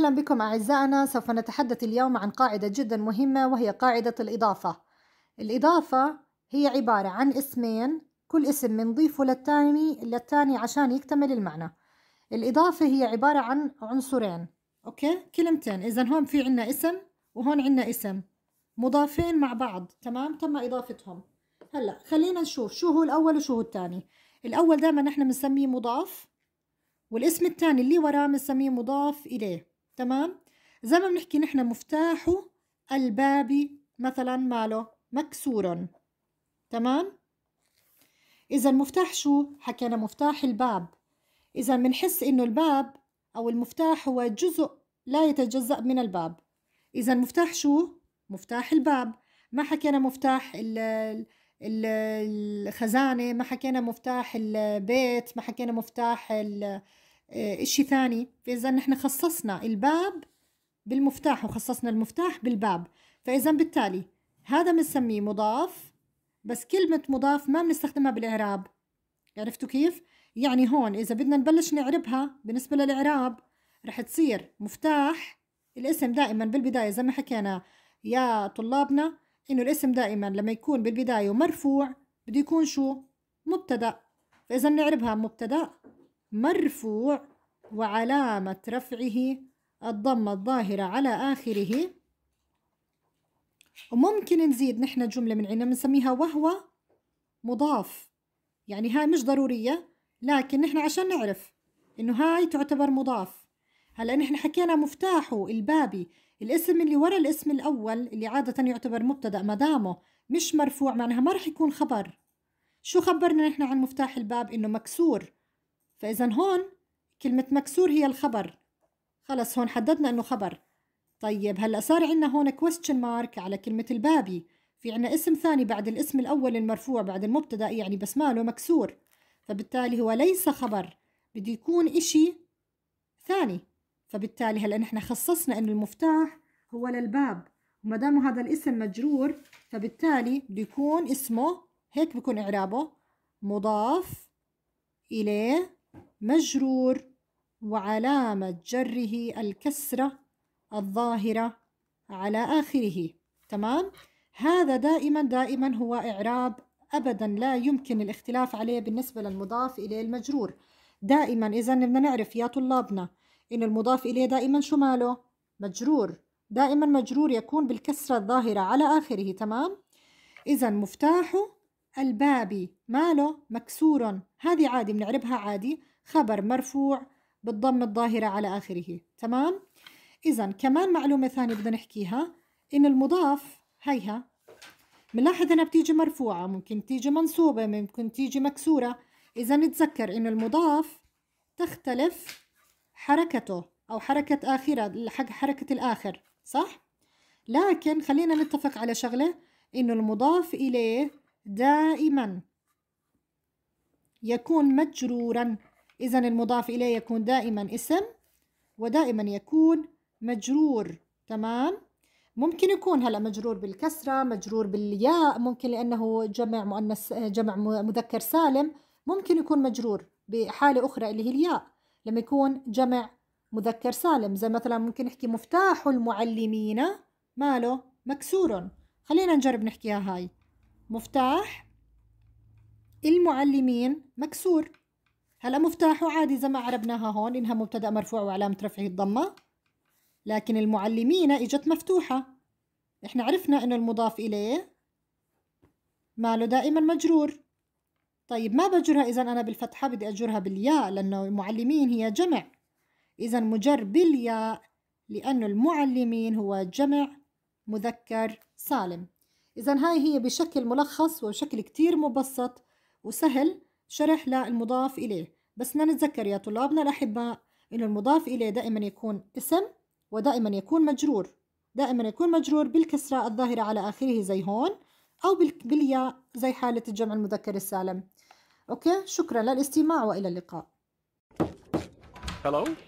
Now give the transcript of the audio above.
أهلا بكم أعزائنا سوف نتحدث اليوم عن قاعدة جدا مهمة وهي قاعدة الإضافة الإضافة هي عبارة عن اسمين كل اسم بنضيفه للتاني للتاني عشان يكتمل المعنى الإضافة هي عبارة عن عنصرين أوكي كلمتين إذا هون في عنا اسم وهون عنا اسم مضافين مع بعض تمام تم إضافتهم هلا خلينا نشوف شو هو الأول وشو هو الثاني الأول دائما نحن بنسميه مضاف والاسم الثاني اللي وراه بنسميه مضاف إليه تمام زي ما بنحكي نحن مفتاح الباب مثلا ماله مكسور تمام اذا المفتاح شو حكينا مفتاح الباب اذا بنحس انه الباب او المفتاح هو جزء لا يتجزأ من الباب اذا المفتاح شو مفتاح الباب ما حكينا مفتاح ال الخزانة ما حكينا مفتاح البيت ما حكينا مفتاح آه، إشي ثاني فإذا نحن خصصنا الباب بالمفتاح وخصصنا المفتاح بالباب فإذا بالتالي هذا بنسميه مضاف بس كلمة مضاف ما بنستخدمها بالإعراب عرفتوا كيف؟ يعني هون إذا بدنا نبلش نعربها بالنسبة للإعراب رح تصير مفتاح الاسم دائما بالبداية زي ما حكينا يا طلابنا إنه الاسم دائما لما يكون بالبداية ومرفوع بده يكون شو؟ مبتدأ فإذا نعربها مبتدأ مرفوع وعلامة رفعه الضمة الظاهرة على آخره وممكن نزيد نحن جملة من عندنا بنسميها وهو مضاف يعني هاي مش ضرورية لكن نحن عشان نعرف إنه هاي تعتبر مضاف هلا نحن حكينا مفتاحه البابي الاسم اللي ورا الاسم الأول اللي عادة يعتبر مبتدأ مدامه مش مرفوع معناها ما رح يكون خبر شو خبرنا نحن عن مفتاح الباب إنه مكسور فإذا هون كلمة مكسور هي الخبر خلص هون حددنا إنه خبر طيب هلا صار عندنا هون question mark على كلمة البابي في عنا اسم ثاني بعد الاسم الأول المرفوع بعد المبتدأ يعني بس ماله مكسور فبالتالي هو ليس خبر بده يكون إشي ثاني فبالتالي هلا نحن خصصنا إنه المفتاح هو للباب وما دام هذا الاسم مجرور فبالتالي بده يكون اسمه هيك بكون إعرابه مضاف إليه مجرور وعلامة جره الكسرة الظاهرة على آخره تمام؟ هذا دائما دائما هو إعراب أبدا لا يمكن الاختلاف عليه بالنسبة للمضاف إليه المجرور دائما إذا بدنا نعرف يا طلابنا إن المضاف إليه دائما شو ماله؟ مجرور دائما مجرور يكون بالكسرة الظاهرة على آخره تمام؟ إذا مفتاح الباب ماله مكسور هذه عادي بنعربها عادي خبر مرفوع بالضم الظاهرة على آخره تمام؟ إذا كمان معلومة ثانية بدنا نحكيها إن المضاف هيها بنلاحظ إنها بتيجي مرفوعة ممكن تيجي منصوبة ممكن تيجي مكسورة إذا نتذكر إن المضاف تختلف حركته أو حركة آخرة حق حركة الآخر صح؟ لكن خلينا نتفق على شغلة إنه المضاف إليه دائما يكون مجرورا إذا المضاف إليه يكون دائما اسم ودائما يكون مجرور تمام ممكن يكون هلا مجرور بالكسرة مجرور بالياء ممكن لأنه جمع مؤنث جمع مذكر سالم ممكن يكون مجرور بحالة أخرى اللي هي الياء لما يكون جمع مذكر سالم زي مثلا ممكن نحكي مفتاح المعلمين ماله مكسور خلينا نجرب نحكيها هاي مفتاح المعلمين مكسور هلا مفتاحه عادي زي ما عربناها هون إنها مبتدأ مرفوع وعلامة رفعه الضمة لكن المعلمين إجت مفتوحة إحنا عرفنا إنه المضاف إليه ماله دائما مجرور طيب ما بجرها إذا أنا بالفتحة بدي أجرها بالياء لأنه المعلمين هي جمع إذا مجر بالياء لأنه المعلمين هو جمع مذكر سالم إذا هاي هي بشكل ملخص وشكل كتير مبسط وسهل شرح للمضاف إليه بس بدنا نتذكر يا طلابنا الأحباء إنه المضاف إليه دائما يكون اسم ودائما يكون مجرور دائما يكون مجرور بالكسرة الظاهرة على آخره زي هون أو بالياء زي حالة الجمع المذكر السالم أوكي شكرا للاستماع وإلى اللقاء Hello?